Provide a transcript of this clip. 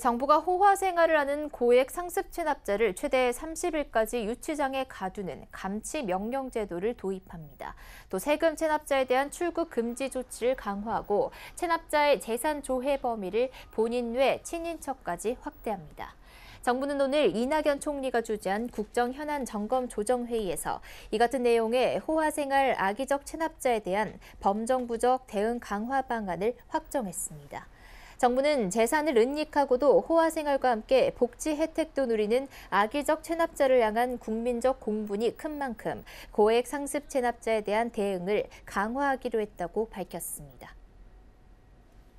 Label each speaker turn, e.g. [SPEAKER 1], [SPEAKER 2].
[SPEAKER 1] 정부가 호화 생활을 하는 고액 상습 체납자를 최대 30일까지 유치장에 가두는 감치 명령 제도를 도입합니다. 또 세금 체납자에 대한 출국 금지 조치를 강화하고 체납자의 재산 조회 범위를 본인 외 친인척까지 확대합니다. 정부는 오늘 이낙연 총리가 주재한 국정 현안 점검 조정 회의에서 이 같은 내용의 호화생활 악의적 체납자에 대한 범정부적 대응 강화 방안을 확정했습니다. 정부는 재산을 은닉하고도 호화생활과 함께 복지 혜택도 누리는 악의적 체납자를 향한 국민적 공분이 큰 만큼 고액 상습 체납자에 대한 대응을 강화하기로 했다고 밝혔습니다.